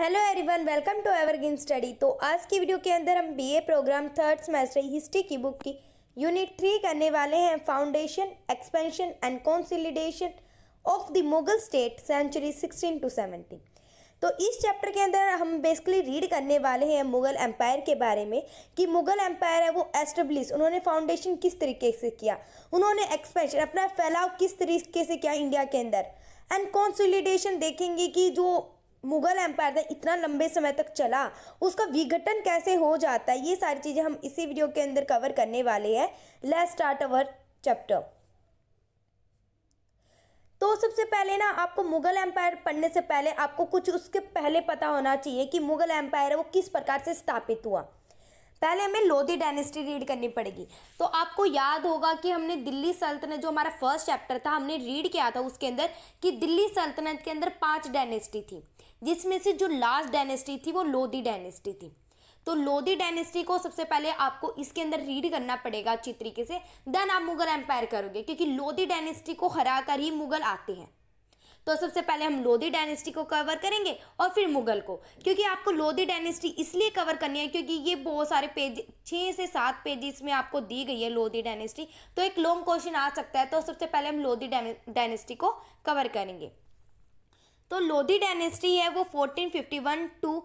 hello everyone welcome to evergreen study तो आज की वीडियो के अंदर हम BA program third semester history की बुक की यूनिट थ्री करने वाले हैं foundation expansion and consolidation of the Mughal state century 16 to 17 तो इस चैप्टर के अंदर हम बेसिकली रीड करने वाले हैं मुगल एम्पायर के बारे में कि मुगल एम्पायर है वो एस्टेब्लिश उन्होंने फाउंडेशन किस तरीके से किया उन्होंने एक्सपेंशन अपना फैलाव किस तरीके से किया इंडिया के अंदर एंड कॉन्सोलिडेशन देखेंगे कि जो मुगल एम्पायर था इतना लंबे समय तक चला उसका विघटन कैसे हो जाता है ये सारी चीज़ें हम इसी वीडियो के अंदर कवर करने वाले हैं लेट स्टार्ट अवर चैप्टर तो सबसे पहले ना आपको मुगल एम्पायर पढ़ने से पहले आपको कुछ उसके पहले पता होना चाहिए कि मुगल एम्पायर है वो किस प्रकार से स्थापित हुआ पहले हमें लोधी डायनेस्टी रीड करनी पड़ेगी तो आपको याद होगा कि हमने दिल्ली सल्तनत जो हमारा फर्स्ट चैप्टर था हमने रीड किया था उसके अंदर कि दिल्ली सल्तनत के अंदर पांच डायनेस्टी थी जिसमें से जो लास्ट डायनेस्टी थी वो लोधी डायनेस्टी थी तो लोधी डायनेस्टी को सबसे पहले आपको इसके अंदर रीड करना पड़ेगा अच्छी तरीके से देन आप मुगल एम्पायर करोगे क्योंकि लोधी डायनेस्टी को कर ही मुगल आते हैं तो सबसे पहले हम लोधी डायनेस्टी को कवर करेंगे और फिर मुगल को क्योंकि आपको लोधी डायनेस्टी इसलिए कवर करनी है क्योंकि ये बहुत सारे पेज छः से सात पेजेस में आपको दी गई है लोधी डायनेस्टी तो एक लॉन्ग क्वेश्चन आ सकता है तो सबसे पहले हम लोधी डायनेस्टी को कवर करेंगे तो लोधी डायनेस्टी है वो 1451 टू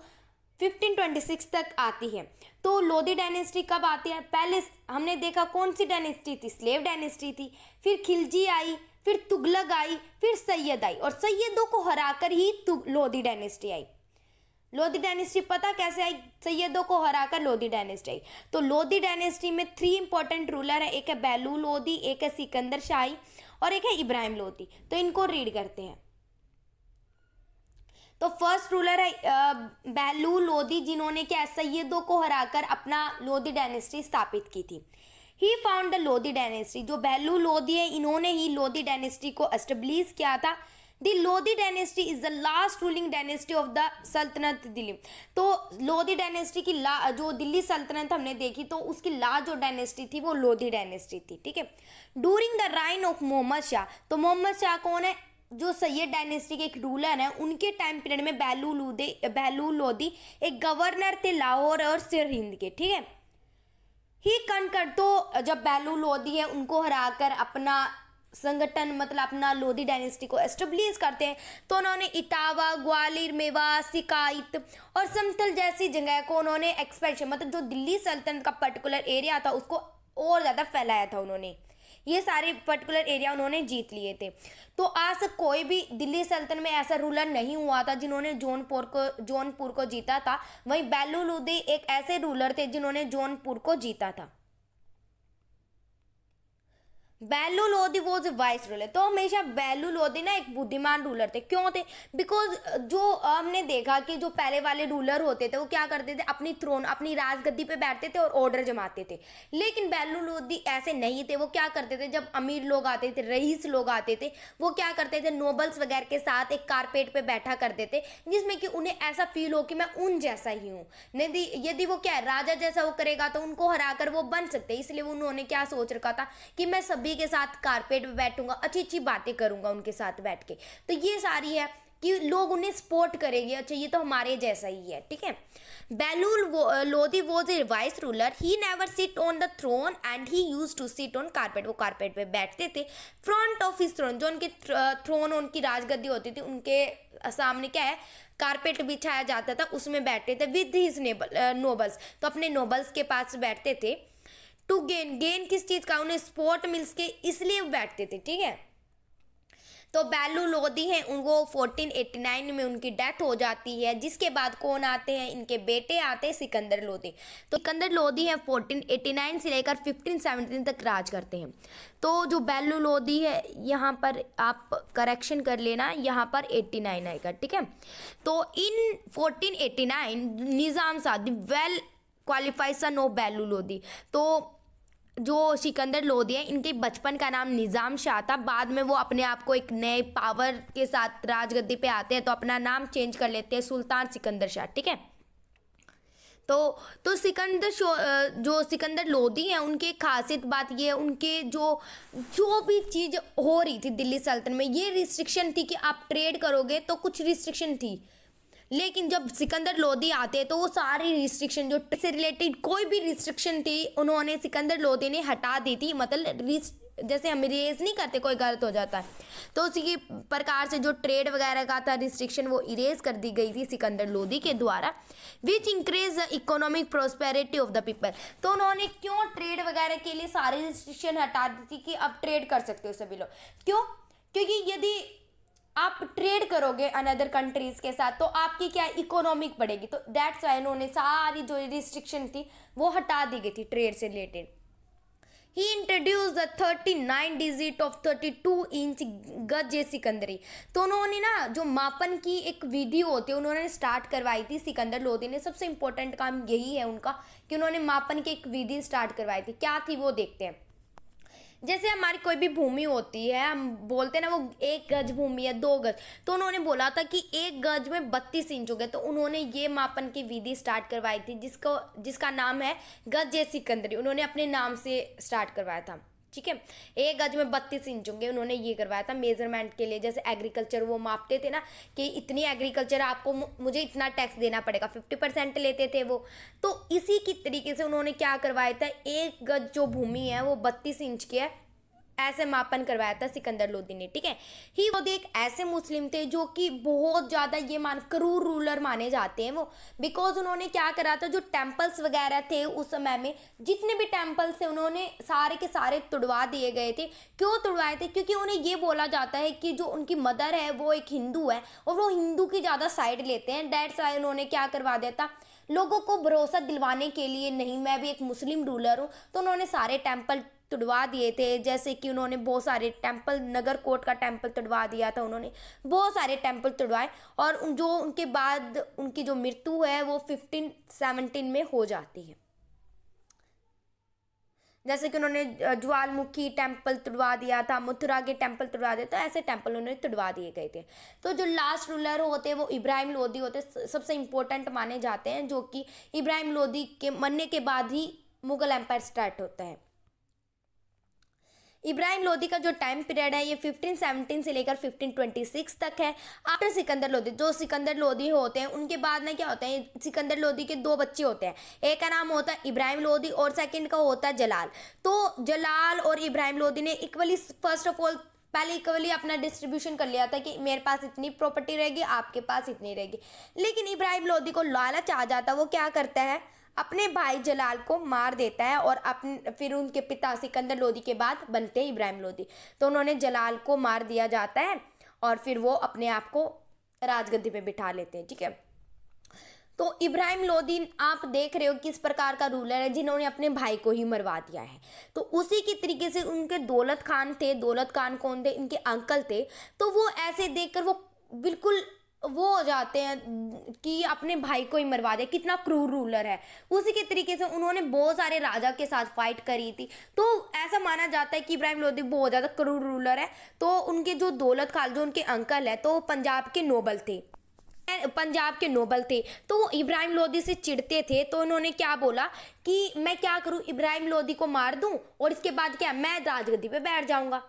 1526 तक आती है तो लोधी डायनेस्टी कब आती है पहले हमने देखा कौन सी डायनेस्टी थी स्लेव डायनेस्टी थी फिर खिलजी आई फिर तुगलक आई फिर सैयद आई और सैयदों को हराकर ही लोधी डायनेस्टी आई लोधी डायनेस्टी पता कैसे आई सैयदों को हराकर लोधी डायनेस्टी आई तो लोधी डायनेस्टी में थ्री इंपॉर्टेंट रूलर है एक है बैलू लोधी एक है सिकंदर शाही और एक है इब्राहिम लोधी तो इनको रीड करते हैं तो फर्स्ट रूलर है बैलू लोधी जिन्होंने क्या सैयदों को हराकर अपना लोधी डायनेस्टी स्थापित की थी he found the Lodi dynasty जो बहलू लोधी है इन्होंने ही लोधी डायनेस्टी को एस्टेब्लिश किया था the Lodi dynasty is the last ruling dynasty of the Sultanat Delhi तो लोधी डायनेस्टी की ला जो दिल्ली सल्तनत हमने देखी तो उसकी ला जो डायनेस्टी थी वो लोधी डायनेस्टी थी ठीक है during the reign of Mohammad Shah तो मोहम्मद शाह कौन है जो सैयद डायनेस्टी के एक रूलर हैं उनके टाइम पीरियड में बहलू लूदे बहलू लोधी एक गवर्नर थे लाहौर और सिर हिंद के ठीक है ही कनकर तो जब बैलू लोधी है उनको हराकर अपना संगठन मतलब अपना लोधी डायनेस्टी को एस्टेब्लिश करते हैं तो उन्होंने इटावा ग्वालियर मेवा सिकाइत और समतल जैसी जगह को उन्होंने एक्सपेंशन मतलब जो दिल्ली सल्तनत का पर्टिकुलर एरिया था उसको और ज़्यादा फैलाया था उन्होंने ये सारे पर्टिकुलर एरिया उन्होंने जीत लिए थे तो आज तक कोई भी दिल्ली सल्तन में ऐसा रूलर नहीं हुआ था जिन्होंने जौनपुर को जौनपुर को जीता था वहीं बैलू लोधी एक ऐसे रूलर थे जिन्होंने जौनपुर को जीता था बैलू लोधी वॉज वाइस रूलर तो हमेशा बैलू लोधी ना एक बुद्धिमान रूलर थे क्यों थे बिकॉज जो हमने देखा कि जो पहले वाले रूलर होते थे वो क्या करते थे अपनी थ्रोन अपनी राजगद्दी पे बैठते थे और ऑर्डर जमाते थे लेकिन बैलू लोधी ऐसे नहीं थे वो क्या करते थे जब अमीर लोग आते थे रईस लोग आते थे वो क्या करते थे नोबल्स वगैरह के साथ एक कारपेट पर बैठा करते थे जिसमें कि उन्हें ऐसा फील हो कि मैं उन जैसा ही हूँ यदि यदि वो क्या राजा जैसा वो करेगा तो उनको हरा कर वो बन सकते इसलिए उन्होंने क्या सोच रखा था कि मैं सभी सभी के साथ कारपेट पर बैठूंगा अच्छी अच्छी बातें करूंगा उनके साथ बैठ के तो ये सारी है कि लोग उन्हें सपोर्ट करेंगे अच्छा ये तो हमारे जैसा ही है ठीक है Bahlul Lodi was a wise ruler he never sit on the throne and he use to sit on carpet वो कारपेट पे बैठते थे फ्रंट ऑफ हिस थ्रोन जो उनके थ्रोन उनकी राजगद्दी होती थी उनके सामने क्या है कारपेट बिछाया जाता था उसमें बैठते थे विद हिज नेबल नोबल्स तो अपने नोबल्स के पास बैठते थे टू गेन गेन किस चीज़ का उन्हें स्पोर्ट मिल्स के इसलिए बैठते थे ठीक है तो बैलू लोधी हैं उनको 1489 में उनकी डेथ हो जाती है जिसके बाद कौन आते हैं इनके बेटे आते हैं सिकंदर लोधी तो सिकंदर लोधी हैं 1489 से लेकर 1517 तक राज करते हैं तो जो बैलू लोधी है यहाँ पर आप करेक्शन कर लेना यहाँ पर 89 आएगा ठीक है तो इन 1489 निज़ाम साधी वेल क्वालिफाइड सन ऑफ बैलू लोधी तो जो सिकंदर लोधी है इनके बचपन का नाम निज़ाम शाह था बाद में वो अपने आप को एक नए पावर के साथ राजगद्दी पे आते हैं तो अपना नाम चेंज कर लेते हैं सुल्तान सिकंदर शाह ठीक है तो तो सिकंदर जो सिकंदर लोधी हैं उनकी खासियत बात ये है उनके जो जो भी चीज़ हो रही थी दिल्ली सल्तनत में ये रिस्ट्रिक्शन थी कि आप ट्रेड करोगे तो कुछ रिस्ट्रिक्शन थी लेकिन जब सिकंदर लोधी आते तो वो सारी रिस्ट्रिक्शन जो से रिलेटेड कोई भी रिस्ट्रिक्शन थी उन्होंने सिकंदर लोधी ने हटा दी थी मतलब जैसे हम इरेज नहीं करते कोई गलत हो जाता है तो उसी प्रकार से जो ट्रेड वगैरह का था रिस्ट्रिक्शन वो इरेज कर दी गई थी सिकंदर लोधी के द्वारा which increase economic prosperity of the people तो उन्होंने क्यों ट्रेड वगैरह के लिए सारी रिस्ट्रिक्शन हटा दी थी कि अब ट्रेड कर सकते हो सभी लोग क्यों क्योंकि यदि आप ट्रेड करोगे अनदर कंट्रीज के साथ तो आपकी क्या इकोनॉमिक बढ़ेगी तो दैट्स वाई इन्होंने सारी जो रिस्ट्रिक्शन थी वो हटा दी गई थी ट्रेड से related he the thirty nine digit of thirty two inch गज जे सिकंदरी तो उन्होंने ना जो मापन की एक विधि होती है उन्होंने स्टार्ट करवाई थी सिकंदर लोधी ने सबसे इंपॉर्टेंट काम यही है उनका कि उन्होंने मापन की एक विधि स्टार्ट करवाई थी क्या थी वो देखते हैं जैसे हमारी कोई भी भूमि होती है हम बोलते हैं ना वो एक गज भूमि है दो गज तो उन्होंने बोला था कि एक गज में बत्तीस इंच हो गए तो उन्होंने ये मापन की विधि स्टार्ट करवाई थी जिसको जिसका नाम है गज जय सिकंदरी उन्होंने अपने नाम से स्टार्ट करवाया था ठीक है एक गज में बत्तीस इंच होंगे उन्होंने ये करवाया था मेजरमेंट के लिए जैसे एग्रीकल्चर वो मापते थे ना कि इतनी एग्रीकल्चर आपको मुझे इतना टैक्स देना पड़ेगा फिफ्टी परसेंट लेते थे वो तो इसी की तरीके से उन्होंने क्या करवाया था एक गज जो भूमि है वो बत्तीस इंच की है ऐसे मापन करवाया था सिकंदर लोदी ने ठीक है ही वो एक ऐसे मुस्लिम थे जो कि बहुत ज़्यादा ये मान क्रूर रूलर माने जाते हैं वो बिकॉज उन्होंने क्या करा था जो टेम्पल्स वगैरह थे उस समय में जितने भी टेम्पल्स थे उन्होंने सारे के सारे तुड़वा दिए गए थे क्यों तुड़वाए थे क्योंकि उन्हें ये बोला जाता है कि जो उनकी मदर है वो एक हिंदू है और वो हिंदू की ज़्यादा साइड लेते हैं डेट्स वाई उन्होंने क्या करवा दिया था लोगों को भरोसा दिलवाने के लिए नहीं मैं भी एक मुस्लिम रूलर हूँ तो उन्होंने सारे टेम्पल तुड़वा दिए थे जैसे कि उन्होंने बहुत सारे टेम्पल नगर कोट का टेम्पल तुड़वा दिया था उन्होंने बहुत सारे टेम्पल तुड़वाए और जो उनके बाद उनकी जो मृत्यु है वो फिफ्टीन सेवनटीन में हो जाती है जैसे कि उन्होंने ज्वालमुखी टेम्पल तुड़वा दिया था मथुरा के टेम्पल तुड़वा दिया था ऐसे टेम्पल उन्होंने तुड़वा दिए गए थे तो जो लास्ट रूलर होते हैं वो इब्राहिम लोधी होते सबसे इम्पोर्टेंट माने जाते हैं जो कि इब्राहिम लोधी के मरने के बाद ही मुगल एम्पायर स्टार्ट होता है इब्राहिम लोधी का जो टाइम पीरियड है ये 1517 से लेकर 1526 तक है आफ्टर सिकंदर लोधी जो सिकंदर लोधी होते हैं उनके बाद में क्या होते हैं सिकंदर लोधी के दो बच्चे होते हैं एक का नाम होता है इब्राहिम लोधी और सेकेंड का होता है जलाल तो जलाल और इब्राहिम लोधी ने इक्वली फर्स्ट ऑफ ऑल पहले इक्वली अपना डिस्ट्रीब्यूशन कर लिया था कि मेरे पास इतनी प्रॉपर्टी रहेगी आपके पास इतनी रहेगी लेकिन इब्राहिम लोधी को लालच आ जाता वो क्या करता है अपने भाई जलाल को मार देता है और अपने फिर उनके पिता सिकंदर लोधी के बाद बनते हैं इब्राहिम लोधी तो उन्होंने जलाल को मार दिया जाता है और फिर वो अपने आप को राजगद्दी पे बिठा लेते हैं ठीक है तो इब्राहिम लोदी आप देख रहे हो किस प्रकार का रूलर है जिन्होंने अपने भाई को ही मरवा दिया है तो उसी के तरीके से उनके दौलत खान थे दौलत खान कौन थे इनके अंकल थे तो वो ऐसे देखकर वो बिल्कुल वो हो जाते हैं कि अपने भाई को ही मरवा दे कितना क्रूर रूलर है उसी के तरीके से उन्होंने बहुत सारे राजा के साथ फाइट करी थी तो ऐसा माना जाता है कि इब्राहिम लोधी बहुत ज़्यादा क्रूर रूलर है तो उनके जो दौलत खाल जो उनके अंकल है तो पंजाब के नोबल थे पंजाब के नोबल थे तो वो इब्राहिम लोधी से चिढ़ते थे तो उन्होंने क्या बोला कि मैं क्या करूं इब्राहिम लोधी को मार दूं और इसके बाद क्या मैं राजगद्दी पे बैठ जाऊंगा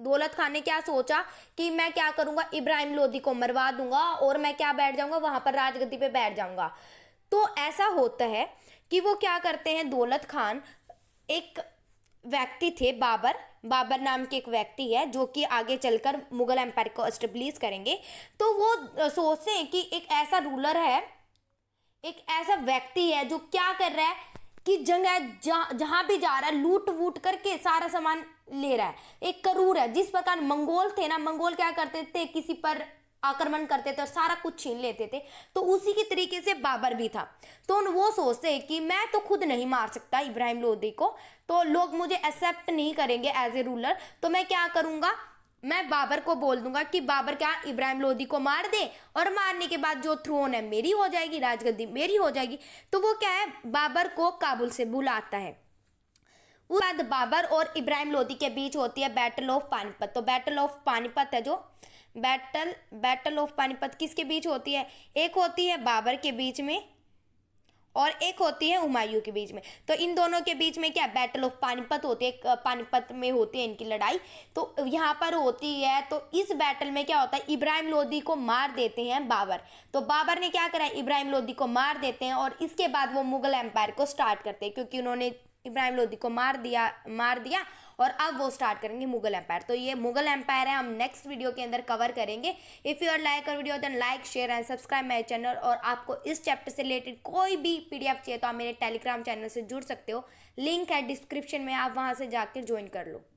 दौलत खान ने क्या सोचा कि मैं क्या करूंगा इब्राहिम लोधी को मरवा दूंगा और मैं क्या बैठ जाऊंगा वहां पर राजगद्दी पे बैठ जाऊंगा तो ऐसा होता है कि वो क्या करते हैं दौलत खान एक व्यक्ति थे बाबर बाबर नाम के एक व्यक्ति है जो कि आगे चलकर मुगल एम्पायर को एस्टेब्लिश करेंगे तो वो सोचते हैं कि एक ऐसा रूलर है एक ऐसा व्यक्ति है जो क्या कर रहा है की जंग है जहाँ भी जा रहा है लूट वूट करके सारा सामान ले रहा है एक करूर है जिस प्रकार मंगोल थे ना मंगोल क्या करते थे किसी पर आक्रमण करते थे और सारा कुछ छीन लेते थे तो उसी के तरीके से बाबर भी था तो वो सोचते कि मैं तो खुद नहीं मार सकता इब्राहिम लोधी को तो लोग मुझे एक्सेप्ट नहीं करेंगे एज ए रूलर तो मैं क्या करूंगा मैं बाबर को बोल दूंगा कि बाबर क्या इब्राहिम लोधी को मार दे और मारने के बाद जो थ्रोन है मेरी हो जाएगी राजगद्दी मेरी हो जाएगी तो वो क्या है बाबर को काबुल से बुलाता है उसके बाद बाबर और इब्राहिम लोधी के बीच होती है बैटल ऑफ पानीपत तो बैटल ऑफ पानीपत है जो बैटल बैटल ऑफ पानीपत किसके बीच होती है एक होती है बाबर के बीच में और एक होती है हुमायूं के बीच में तो इन दोनों के बीच में क्या बैटल ऑफ पानीपत होती है पानीपत में होती है इनकी लड़ाई तो यहाँ पर होती है तो इस बैटल में क्या होता है इब्राहिम लोधी को मार देते हैं बाबर तो बाबर ने क्या करा इब्राहिम लोधी को मार देते हैं और इसके बाद वो मुगल एम्पायर को स्टार्ट करते हैं क्योंकि उन्होंने इब्राहिम लोधी को मार दिया मार दिया और अब वो स्टार्ट करेंगे मुगल एम्पायर तो ये मुगल एम्पायर है हम नेक्स्ट वीडियो के अंदर कवर करेंगे इफ़ यू आर लाइक और video then like share and subscribe my channel और आपको इस चैप्टर से रिलेटेड कोई भी पीडीएफ चाहिए तो आप मेरे टेलीग्राम चैनल से जुड़ सकते हो लिंक है डिस्क्रिप्शन में आप वहाँ से जाकर ज्वाइन कर लो